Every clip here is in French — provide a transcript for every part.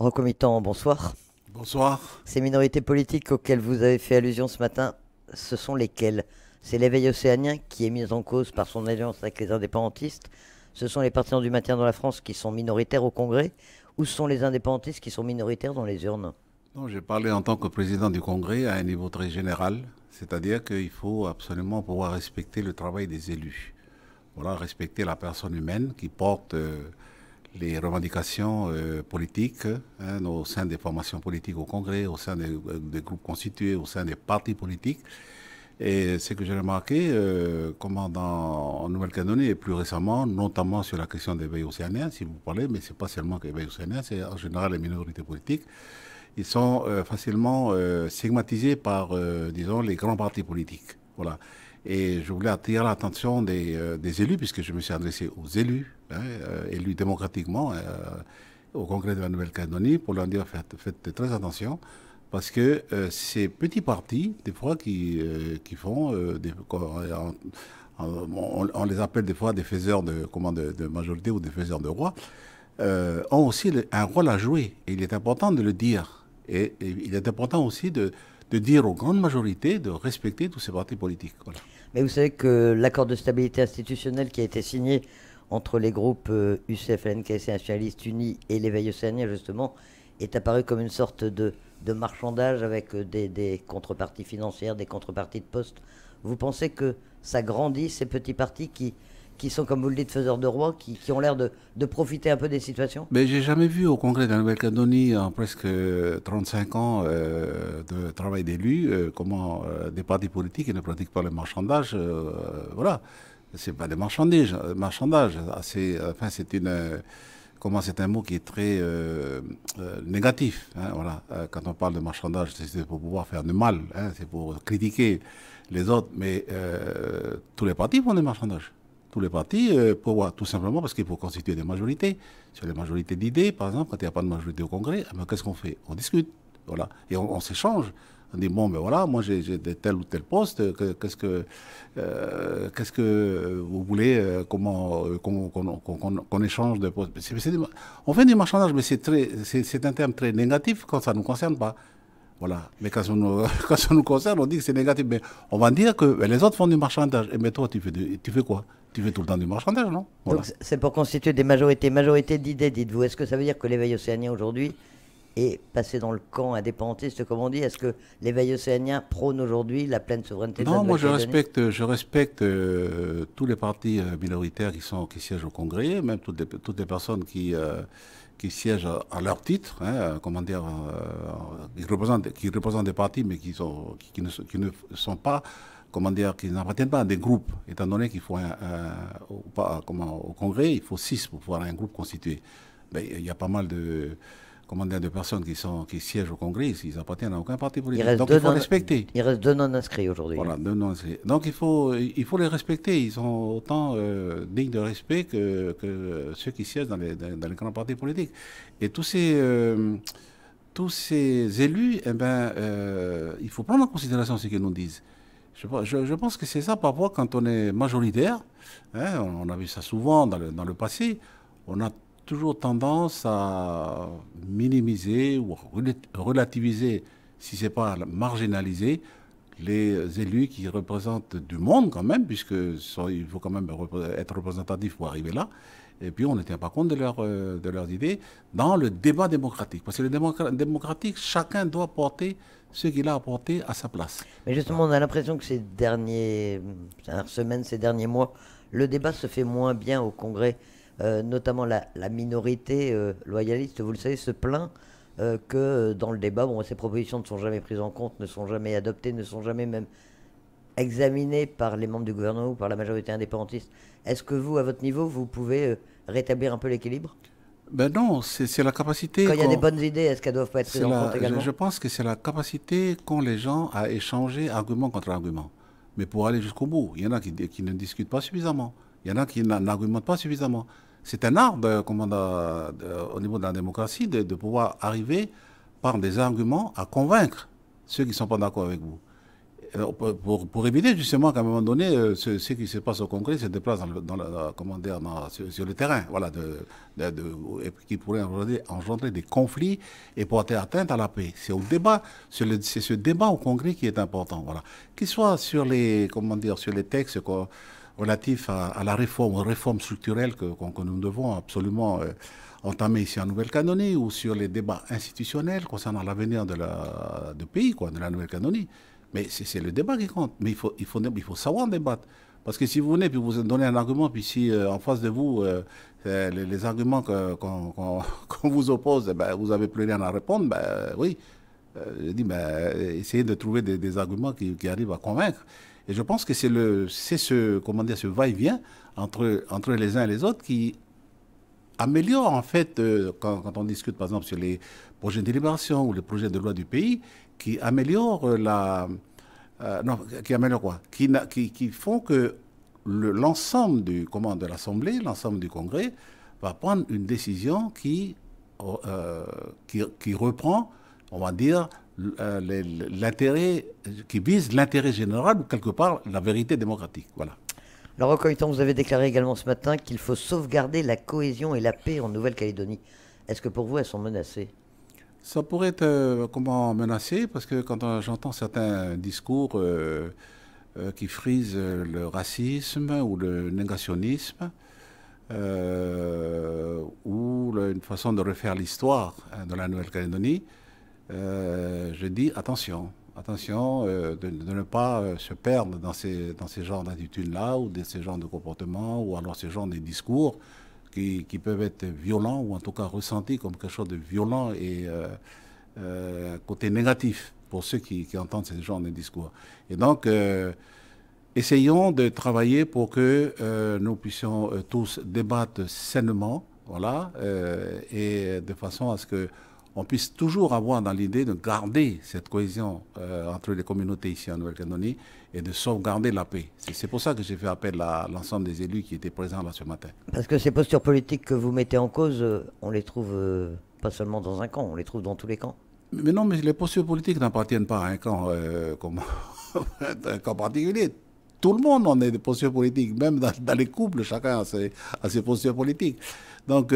Recomitant, bonsoir. Bonsoir. Ces minorités politiques auxquelles vous avez fait allusion ce matin, ce sont lesquelles C'est l'éveil océanien qui est mis en cause par son alliance avec les indépendantistes Ce sont les partisans du maintien dans la France qui sont minoritaires au Congrès Ou ce sont les indépendantistes qui sont minoritaires dans les urnes Non, j'ai parlé en tant que président du Congrès à un niveau très général, c'est-à-dire qu'il faut absolument pouvoir respecter le travail des élus. Voilà, respecter la personne humaine qui porte... Euh, les revendications euh, politiques hein, au sein des formations politiques au Congrès, au sein euh, des, groupes constitués, au sein des partis politiques. Et ce que j'ai remarqué, euh, comment dans, en Nouvelle-Calédonie et plus récemment, notamment sur la question des veilles océaniennes, si vous parlez, mais ce n'est pas seulement que les veilles océaniennes, c'est en général les minorités politiques, ils sont facilement stigmatisés par, disons, les grands partis politiques. Voilà. Et je voulais attirer l'attention euh, des, élus, puisque je me suis adressé aux élus, hein, euh, élus démocratiquement, euh, au Congrès de la Nouvelle-Calédonie, pour leur dire faites, très attention, parce que ces petits partis, des fois, qui, qui font des, on, les appelle des fois des faiseurs de, comment, de, majorité ou des faiseurs de roi, ont aussi un rôle à jouer. Et il est important de le dire. et il est important aussi de, de dire aux grandes majorités de respecter tous ces partis politiques. Mais vous savez que l'accord de stabilité institutionnelle qui a été signé entre les groupes UCF, euh, LNKS et Nationalistes Unis et l'éveil océanien, justement, est apparu comme une sorte de, marchandage avec euh, des, des, contreparties financières, des contreparties de poste. Vous pensez que ça grandit ces petits partis qui, qui sont, comme vous le dites, faiseurs de rois, qui, ont l'air de, profiter un peu des situations Mais j'ai jamais vu au Congrès de la Nouvelle-Calédonie, en presque 35 euh, ans euh, de travail d'élu, euh, comment des partis politiques ne pratiquent pas le marchandage. voilà, c'est pas des marchandises, marchandage. Ah, c'est, enfin, c'est une. Comment c'est un mot qui est très négatif. Hein, voilà. quand on parle de marchandage, c'est pour pouvoir faire du mal, hein, c'est pour critiquer les autres. Mais tous les partis font des marchandages tous les partis. voir euh, Tout simplement parce qu'il faut constituer des majorités. Sur les majorités d'idées, par exemple, quand il n'y a pas de majorité au Congrès, eh ben, qu'est-ce qu'on fait On discute. Voilà. Et on, s'échange. On dit, bon, mais ben, voilà, moi j'ai tel ou tel poste, euh, qu'est-ce que, euh, quest que vous voulez, comment qu'on échange de poste ?» on fait du marchandage, mais c'est un terme très négatif quand ça ne nous concerne pas. Voilà. Mais quand ça nous, concerne, on dit que c'est négatif. Mais on va dire que les autres font du marchandage. Et eh, mais toi, tu fais, tu fais quoi Tu fais tout le temps du marchandage, non Donc c'est pour constituer des majorités, Majorité d'idées, dites-vous. Est-ce que ça veut dire que l'éveil océanien aujourd'hui et passer dans le camp indépendantiste, comme on dit Est-ce que l'éveil océanien prône aujourd'hui la pleine souveraineté Non, moi je respecte, je respecte euh, tous les partis euh, minoritaires qui, sont, qui siègent au Congrès, même toutes les, personnes euh, qui, siègent à, leur titre, hein, comment dire, qui, représentent, des partis mais qui, sont, qui, ne, qui ne sont pas comment dire, qui n'appartiennent pas à des groupes, étant donné qu'il faut, un, comment, au Congrès, il faut six pour pouvoir un groupe constitué. Il y a pas mal de, comment dire, de personnes qui, sont, qui siègent au Congrès, ils appartiennent à aucun parti politique. Il Donc il faut respecter. Il reste deux non-inscrits aujourd'hui. Donc il faut, il faut les respecter. Ils sont autant euh, dignes de respect que, ceux qui siègent dans les, grands partis politiques. Et tous ces... Euh, tous ces élus, eh ben, euh, il faut prendre en considération ce qu'ils nous disent. Je, pense que c'est ça parfois quand on est majoritaire, hein, on, a vu ça souvent dans le, dans le passé, on a toujours tendance à minimiser ou relativiser, si ce n'est pas marginaliser, les élus qui représentent du monde quand même, puisque il faut quand même être représentatif pour arriver là. Et puis on ne tient pas compte de, euh, de leurs idées dans le débat démocratique. Parce que le débat démocratique, chacun doit porter ce qu'il a apporté à sa place. Mais justement, on a l'impression que ces dernières semaines, ces derniers mois, le débat se fait moins bien au Congrès. Euh, notamment la, minorité euh, loyaliste, vous le savez, se plaint euh, que dans le débat, bon, ces propositions ne sont jamais prises en compte, ne sont jamais adoptées, ne sont jamais même examinées par les membres du gouvernement ou par la majorité indépendantiste. Est-ce que vous, à votre niveau, vous pouvez rétablir un peu l'équilibre ben non, c'est la capacité. Quand il y a des bonnes idées, est-ce qu'elles doivent pas être prises en compte également je, pense que c'est la capacité qu'ont les gens à échanger argument contre argument. Mais pour aller jusqu'au bout, il y en a qui, qui ne discutent pas suffisamment. Il y en a qui n'argumentent pas suffisamment. C'est un art euh, euh, au niveau de la démocratie de, pouvoir arriver par des arguments à convaincre ceux qui ne sont pas d'accord avec vous. Euh, pour, éviter justement qu'à un moment donné, ce, qui se passe au Congrès se déplace sur, le terrain, voilà, de, qui pourrait engendrer, des conflits et porter atteinte à la paix. C'est au débat, ce débat au Congrès qui est important, voilà. Qu'il soit sur les, comment sur les textes, relatif à, la réforme, aux réformes structurelles que, nous devons absolument euh, entamer ici en nouvelle canonie ou sur les débats institutionnels concernant l'avenir de la, du pays, quoi, de la nouvelle canonie Mais c'est le débat qui compte. Mais il faut, il faut, savoir débattre. Parce que si vous venez puis vous donnez un argument, puis si euh, en face de vous, euh, les, arguments qu'on vous oppose, eh ben, vous n'avez plus rien à répondre, ben, oui. dis, ben, essayez de trouver des, arguments qui, arrivent à convaincre. Et je pense que c'est le, c'est ce, comment ce va-et-vient entre, entre les uns et les autres qui améliore en fait, euh, quand, on discute par exemple sur les projets de délibération ou les projets de loi du pays, qui améliore la... Euh, non, qui améliore quoi qui, qui, font que l'ensemble du comment, de l'Assemblée, l'ensemble du Congrès, va prendre une décision qui, euh, qui, qui reprend, on va dire, euh, l'intérêt, qui vise l'intérêt général ou quelque part la vérité démocratique. Voilà. Alors, vous avez déclaré également ce matin qu'il faut sauvegarder la cohésion et la paix en Nouvelle-Calédonie. Est-ce que pour vous, elles sont menacées Ça pourrait être euh, comment menacé Parce que quand euh, j'entends certains discours qui frisent le racisme ou le négationnisme, ou une façon de refaire l'histoire hein, de la Nouvelle-Calédonie, euh, je dis attention, attention euh, de, ne pas euh, se perdre dans ces, dans ces genres d'attitudes-là ou de ces genres de comportements ou alors ces genres de discours qui, qui, peuvent être violents ou en tout cas ressentis comme quelque chose de violent et côté négatif pour ceux qui, qui, entendent ces genres de discours. Et donc, essayons de travailler pour que nous puissions tous débattre sainement, voilà, et de façon à ce que on puisse toujours avoir dans l'idée de garder cette cohésion euh, entre les communautés ici en Nouvelle-Calédonie et de sauvegarder la paix. C'est pour ça que j'ai fait appel à l'ensemble des élus qui étaient présents là ce matin. Parce que ces postures politiques que vous mettez en cause, euh, on les trouve euh, pas seulement dans un camp, on les trouve dans tous les camps. Mais non, mais les postures politiques n'appartiennent pas à un camp, comme particulier tout le monde en est des postures politiques, même dans, les couples, chacun a ses, postures politiques. Donc,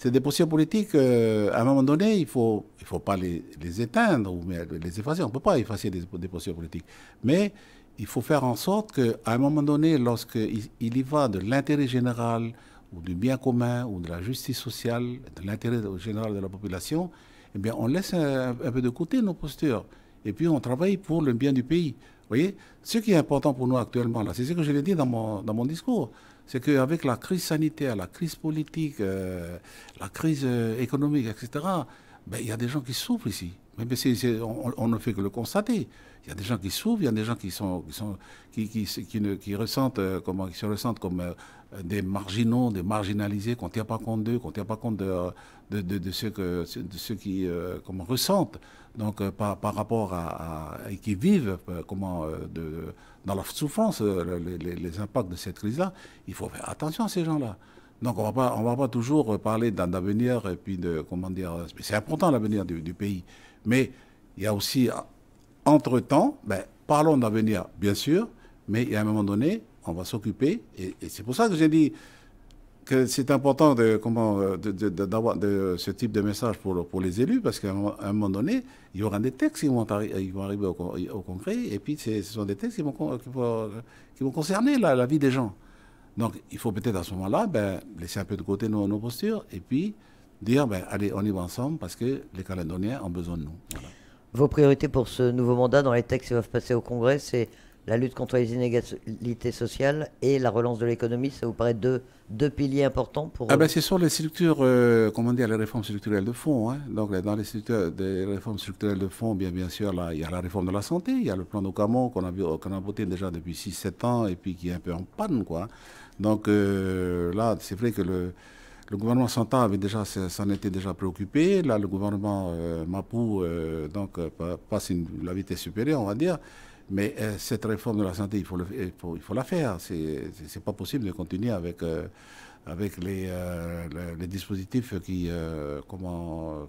c'est des politiques, euh, à un moment donné, il ne faut, il faut pas les, éteindre ou les effacer. On ne peut pas effacer des, des, politiques. Mais il faut faire en sorte qu'à un moment donné, lorsqu'il il y va de l'intérêt général ou du bien commun ou de la justice sociale, de l'intérêt général de la population, eh bien, on laisse un peu de côté nos postures. Et puis, on travaille pour le bien du pays voyez, ce qui est important pour nous actuellement, c'est ce que je l'ai dit dans mon, dans mon discours, c'est qu'avec la crise sanitaire, la crise politique, euh, la crise euh, économique, etc., ben, il y a des gens qui souffrent ici. Mais, on, ne fait que le constater. Il y a des gens qui souffrent, il y a des gens qui sont qui sont qui, ressentent euh, comment qui se ressentent comme euh, des marginaux, des marginalisés, qu'on ne tient pas compte d'eux, qu'on ne tient pas compte de, ceux, qui euh, ressentent, donc euh, par, rapport à, et qui vivent comment, dans la souffrance les, impacts de cette crise-là, il faut faire attention à ces gens-là. Donc on ne va pas toujours parler d'un avenir et puis de comment dire, c'est important l'avenir du, pays, mais il y a aussi entre-temps, ben, parlons d'avenir bien sûr, mais il y a un moment donné, on va s'occuper. Et, c'est pour ça que j'ai dit que c'est important de, comment, d'avoir de, ce type de message pour, pour les élus, parce qu'à un, moment donné, il y aura des textes qui vont, ils vont arriver au, Congrès, et puis ce sont des textes qui vont, qui vont, concerner la, vie des gens. Donc il faut peut-être à ce moment-là ben, laisser un peu de côté nos, nos postures, et puis dire, ben, allez, on y va ensemble, parce que les Calédoniens ont besoin de nous. Vos priorités pour ce nouveau mandat dans les textes qui doivent passer au Congrès, c'est la lutte contre les inégalités sociales et la relance de l'économie, ça vous paraît deux, piliers importants pour... Ah ben, euh, ce sont les structures, euh, comment dire, les réformes structurelles de fond. Hein. Donc dans les structures, des réformes structurelles de fond, bien, sûr, il y a la réforme de la santé, il y a le plan d'ocamont qu'on a, euh, qu'on a voté déjà depuis 6-7 ans et puis qui est un peu en panne. Donc là, c'est vrai que le... gouvernement Santan avait déjà, s'en était déjà préoccupé. Là, le gouvernement Mapou donc passe la vitesse supérieure, on va dire. Mais euh, cette réforme de la santé, il faut, il faut, la faire. C'est pas possible de continuer avec, euh, avec les, euh, les, dispositifs qui, comment,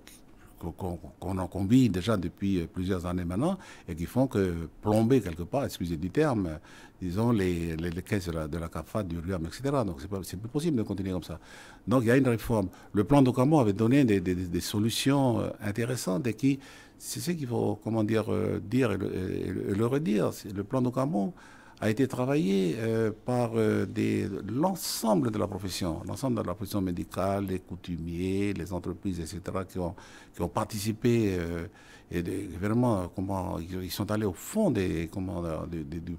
qu'on en combine déjà depuis plusieurs années maintenant et qui font que plomber quelque part, excusez du terme, disons les, les, caisses de la, CAFA, du RUAM, etc. Donc c'est plus possible de continuer comme ça. Donc il y a une réforme. Le plan d'Ocamon avait donné des, des, des, solutions intéressantes et qui c'est ce qu'il faut, comment dire, euh, dire et le, redire. Le plan de Cambon a été travaillé euh, par euh, l'ensemble de la profession, l'ensemble de la profession médicale, les coutumiers, les entreprises, etc., qui ont, qui ont participé et vraiment, comment, ils sont allés au fond du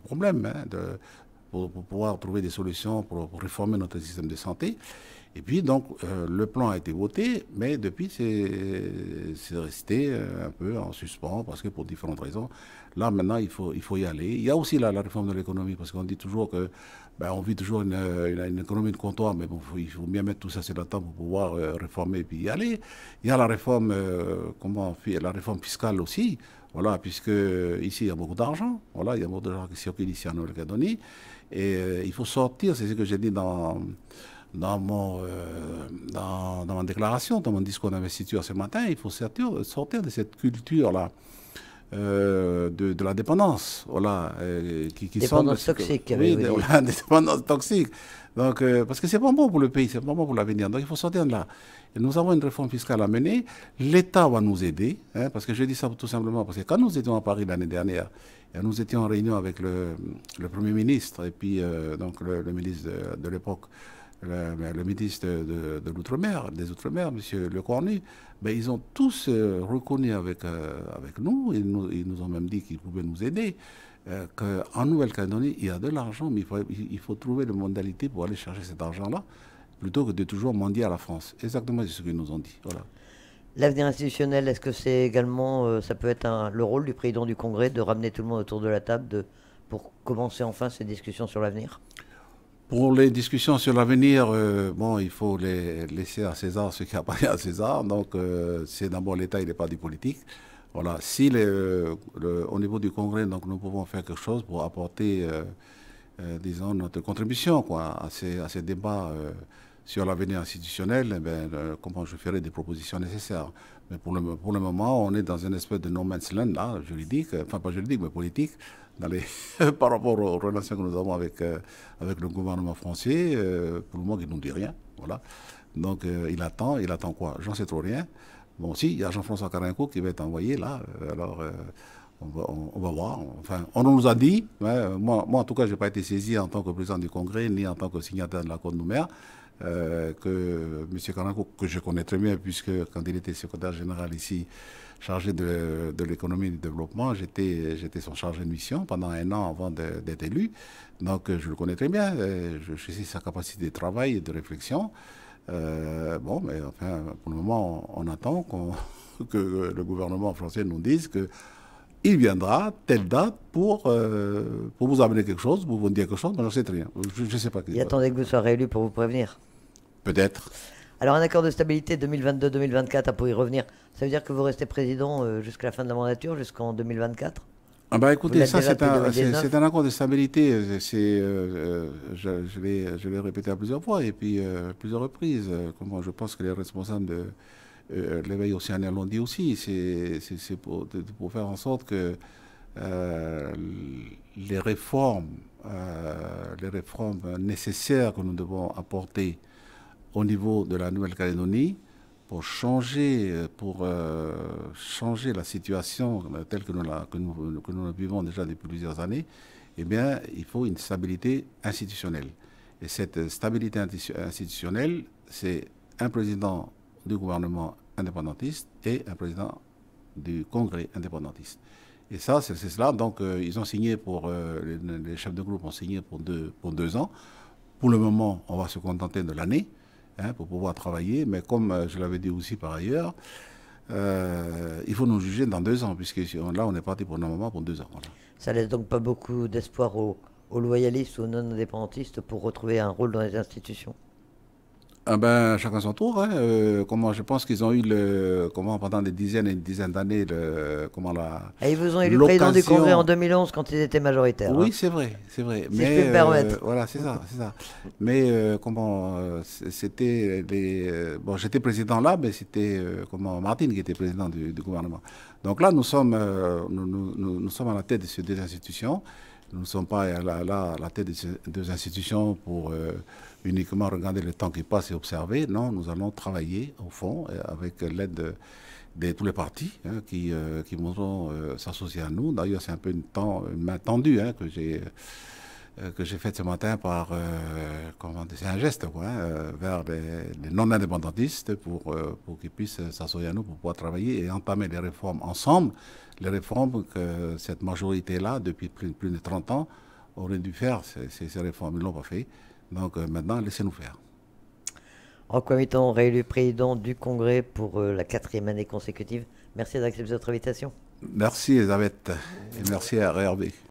problème hein, pour, pouvoir trouver des solutions pour réformer notre système de santé. Et puis, donc, euh, le plan a été voté, mais depuis, c'est resté euh, un peu en suspens parce que pour différentes raisons, là, maintenant, il faut, il faut y aller. Il y a aussi la réforme de l'économie parce qu'on dit toujours que, ben, on vit toujours une, économie de comptoir, mais il faut bien mettre tout ça sur la table pour pouvoir euh, réformer et puis y aller. Il y a la réforme, comment fait la réforme fiscale aussi. Voilà, puisque ici, il y a beaucoup d'argent. Voilà, il y a beaucoup d'argent qui circule ici en Nouvelle-Calédonie. Et il faut sortir, c'est ce que j'ai dit dans dans, mon, euh, dans, dans, ma déclaration, dans mon discours d'investiture ce matin, il faut sortir, sortir de cette culture-là. Euh, de, de, la dépendance, voilà, euh, qui, qui dépendance toxique. Oui, de, dépendance toxique. Donc, parce que c'est pas bon pour le pays, c'est pas bon pour l'avenir. Donc, il faut sortir de là. Et nous avons une réforme fiscale à mener. L'État va nous aider, hein, parce que je dis ça tout simplement parce que quand nous étions à Paris l'année dernière, et nous étions en réunion avec le, Premier ministre et puis donc le, ministre de, de l'époque. Ben, le ministre de, l'Outre-mer, des Outre-mer, M. Le Cornu, ben, ils ont tous euh, reconnu avec, euh, avec nous, ils nous, nous ont même dit qu'ils pouvaient nous aider, euh, qu'en Nouvelle-Calédonie, il y a de l'argent, mais il faut, il faut trouver les modalités pour aller chercher cet argent-là, plutôt que de toujours mendier à la France. Exactement c'est ce qu'ils nous ont dit. Voilà. L'avenir institutionnel, est-ce que c'est également, ça peut être le rôle du président du Congrès de ramener tout le monde autour de la table pour commencer enfin ces discussions sur l'avenir pour les discussions sur l'avenir, euh, bon, il faut les laisser à César ce qui apparaît à César. Donc, euh, c'est d'abord l'État et les partis politique. Voilà. Si au niveau du Congrès, donc, nous pouvons faire quelque chose pour apporter, euh, disons, notre contribution à, ces, à ces débats sur l'avenir institutionnel, eh ben, comment je ferai des propositions nécessaires. Mais pour le, pour le moment, on est dans une espèce de no man's land, juridique, enfin pas juridique, mais politique. par rapport aux relations que nous avons avec, euh, avec le gouvernement français. Euh, pour le moment, il ne nous dit rien. Voilà. Donc, euh, il attend. Il attend quoi J'en sais trop rien. Bon, si, il y a Jean-François Carinco qui va être envoyé là. Alors, on va, voir. Enfin, on nous a dit. Hein, moi, en tout cas, je n'ai pas été saisi en tant que président du Congrès ni en tant que signataire de l'accord de Nouméa. Euh, que M. Kanako, que je connais très bien, puisque quand il était secrétaire général ici, chargé de, l'économie et du développement, j'étais son chargé de mission pendant un an avant d'être élu. Donc je le connais très bien, euh, je, sais sa capacité de travail et de réflexion. Euh, bon, mais enfin, pour le moment, on, attend qu que le gouvernement français nous dise que il viendra telle date pour, pour vous amener quelque chose, pour vous dire quelque chose, mais je ne sais rien. Je ne sais pas. Il attendait que vous soyez réélu pour vous prévenir. Peut-être. Alors un accord de stabilité 2022-2024 ah, pour y revenir, ça veut dire que vous restez président euh, jusqu'à la fin de la mandature, jusqu'en 2024 ah bah, écoutez, ça c'est un, accord de stabilité. Euh, c'est, euh, je, l'ai vais, je vais répéter à plusieurs fois et puis à plusieurs reprises. Comment je pense que les responsables de l'éveil océanien l'ont dit aussi. C'est, pour, faire en sorte que les réformes, les réformes nécessaires que nous devons apporter au niveau de la Nouvelle-Calédonie pour changer, pour, euh, changer la situation telle que nous, la, vivons déjà depuis plusieurs années, eh bien, il faut une stabilité institutionnelle. Et cette stabilité institutionnelle, c'est un président du gouvernement indépendantiste et un président du Congrès indépendantiste. Et ça, c'est cela. Donc, euh, ils ont signé pour, euh, les, chefs de groupe ont signé pour deux, pour deux ans. Pour le moment, on va se contenter de l'année. Hein, pour pouvoir travailler. Mais comme euh, je l'avais dit aussi par ailleurs, euh, il faut nous juger dans deux ans, puisque là, on est parti pour moment pour deux ans. Ça laisse donc pas beaucoup d'espoir aux, aux loyalistes ou aux non-indépendantistes pour retrouver un rôle dans les institutions ah ben, chacun son tour. Hein. Euh, comment, je pense qu'ils ont eu le, comment, pendant des dizaines et des dizaines d'années, le, comment la. Et ah, ils vous ont élu président du Congrès en 2011 quand ils étaient majoritaires. Oui, hein. c'est vrai, c'est vrai. Si Mais, je peux me permettre. Euh, voilà, c'est ça, c'est ça. Mais euh, comment, c'était des, bon, j'étais président là, mais c'était comment Martine qui était président du, gouvernement. Donc là, nous sommes, nous sommes à la tête de ces deux institutions. Nous ne sommes pas là, à la tête des deux institutions pour euh, uniquement regarder le temps qui passe et observer. Non, nous allons travailler au fond euh, avec l'aide de, tous les partis hein, qui, euh, vont s'associer à nous. D'ailleurs, c'est un peu une, temps, main tendue hein, que j'ai euh, que j'ai faite ce matin par euh, comment un geste hein, euh, vers les, non-indépendantistes pour, pour qu'ils puissent s'associer à nous pour pouvoir travailler et entamer les réformes ensemble, les réformes que cette majorité-là, depuis plus, de 30 ans, aurait dû faire ces, réformes. Ils ne l'ont pas fait. Donc maintenant, laissez-nous faire. En mettons-nous réélu président du Congrès pour la quatrième année consécutive, merci d'accepter votre invitation. Merci Elisabeth et merci à RRB.